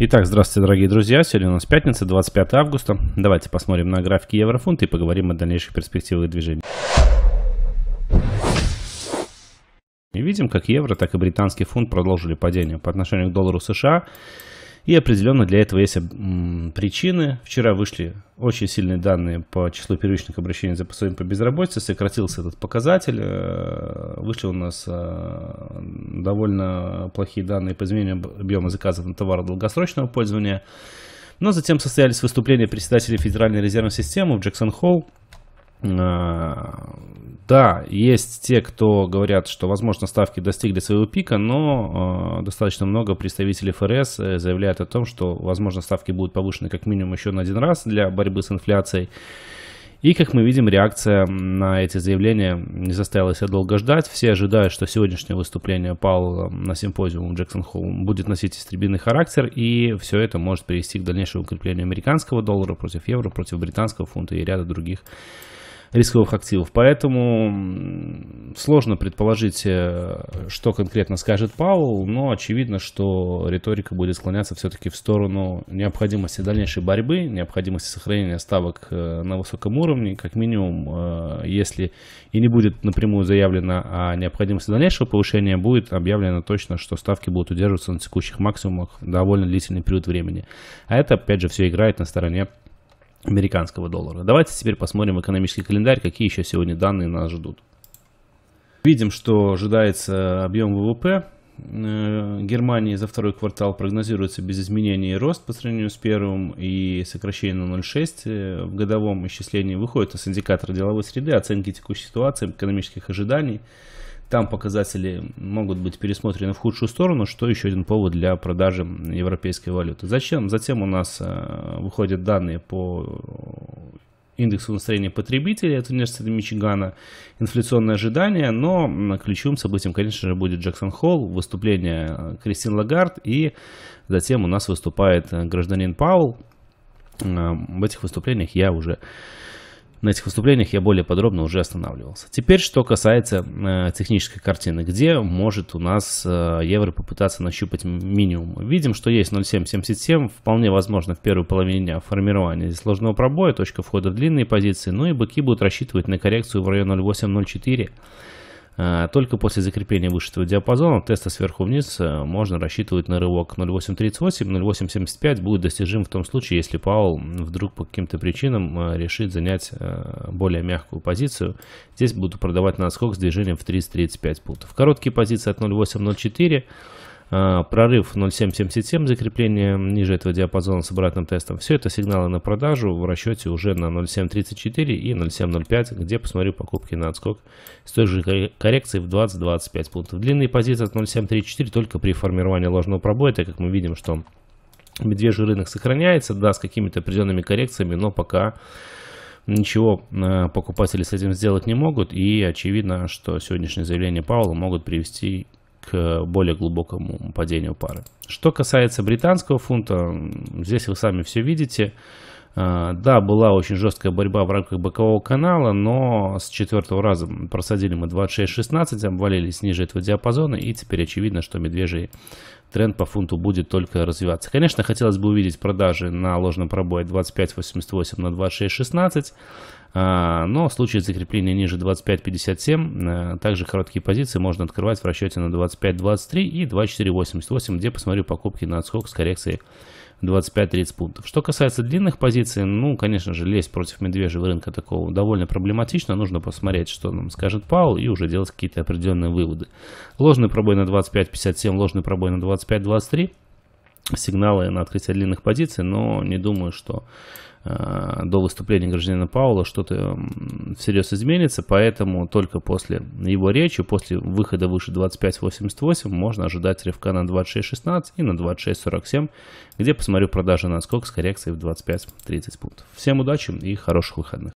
Итак, здравствуйте, дорогие друзья. Сегодня у нас пятница, 25 августа. Давайте посмотрим на графики еврофунта и поговорим о дальнейших перспективах движения. И видим, как евро, так и британский фунт продолжили падение. По отношению к доллару США и определенно для этого есть причины. Вчера вышли очень сильные данные по числу первичных обращений за пособием по безработице. Сократился этот показатель. Э, вышли у нас э, довольно плохие данные по изменению объема заказов на товары долгосрочного пользования. Но затем состоялись выступления председателя Федеральной резервной системы в Джексон-Холл Э, да, есть те, кто говорят, что, возможно, ставки достигли своего пика, но э, достаточно много представителей ФРС э, заявляют о том, что, возможно, ставки будут повышены как минимум еще на один раз для борьбы с инфляцией. И, как мы видим, реакция на эти заявления не заставила себя долго ждать. Все ожидают, что сегодняшнее выступление Пауэлла на симпозиум Джексон Холл будет носить истребиный характер, и все это может привести к дальнейшему укреплению американского доллара против евро, против британского фунта и ряда других рисковых активов. Поэтому сложно предположить, э, что конкретно скажет Паул, но очевидно, что риторика будет склоняться все-таки в сторону необходимости дальнейшей борьбы, необходимости сохранения ставок э, на высоком уровне, как минимум, э, если и не будет напрямую заявлено о необходимости дальнейшего повышения, будет объявлено точно, что ставки будут удерживаться на текущих максимумах довольно длительный период времени. А это, опять же, все играет на стороне американского доллара. Давайте теперь посмотрим экономический календарь, какие еще сегодня данные нас ждут. Видим, что ожидается объем ВВП Э, Германии за второй квартал прогнозируется без изменений рост по сравнению с первым и сокращение на 0,6 э, в годовом исчислении выходит из индикатора деловой среды, оценки текущей ситуации, экономических ожиданий. Там показатели могут быть пересмотрены в худшую сторону, что еще один повод для продажи европейской валюты. Зачем? Затем у нас э, выходят данные по индексу настроения потребителей от университета Мичигана, инфляционные ожидания, но ключевым событием, конечно же, будет Джексон Холл, выступление э, Кристин Лагард и затем у нас выступает э, гражданин Паул. В этих выступлениях я уже на этих выступлениях я более подробно уже останавливался. Теперь, что касается э, технической картины, где может у нас э, евро попытаться нащупать минимум. Видим, что есть 0,777, вполне возможно в первую половину дня формирование здесь сложного пробоя, точка входа в длинные позиции, ну и быки будут рассчитывать на коррекцию в район 0,804. А, только после закрепления вышитого диапазона теста сверху вниз а, можно рассчитывать на рывок 0.838, 0.875 будет достижим в том случае, если Паул вдруг по каким-то причинам а, решит занять более мягкую позицию. Здесь буду продавать на отскок с движением в 30-35 пунктов. Короткие позиции от 0.804 Э, прорыв 0,777, закрепление ниже этого диапазона с обратным тестом. Все это сигналы на продажу в расчете уже на 0,734 и 0,705, где посмотрю покупки на отскок с той же коррекцией в 20-25 пунктов. Длинные позиции от 0,734 только при формировании ложного пробоя, так как мы видим, что медвежий рынок сохраняется, да, с какими-то определенными коррекциями, но пока ничего э, покупатели с этим сделать не могут. И очевидно, что сегодняшнее заявление Паула могут привести к более глубокому падению пары. Что касается британского фунта, здесь вы сами все видите. Э, да, была очень жесткая борьба в рамках бокового канала, но с четвертого раза просадили мы 26.16, обвалились ниже этого диапазона, и теперь очевидно, что медвежий тренд по фунту будет только развиваться. Конечно, хотелось бы увидеть продажи на ложном пробое 25.88 на 26.16, э, но в случае закрепления ниже 25.57, э, также короткие позиции можно открывать в расчете на 25.23 и 24.88, где посмотрю покупки на отскок с коррекцией 25-30 пунктов. Что касается длинных позиций, ну, конечно же, лезть против медвежьего рынка такого довольно проблематично. Нужно посмотреть, что нам скажет Паул, и уже делать какие-то определенные выводы. Ложный пробой на 25-57, ложный пробой на 25-23 сигналы на открытие длинных позиций, но не думаю, что э, до выступления гражданина Паула что-то всерьез изменится, поэтому только после его речи, после выхода выше 25.88 можно ожидать рывка на 26.16 и на 26.47, где посмотрю продажи на скок с коррекцией в 25.30 пунктов. Всем удачи и хороших выходных.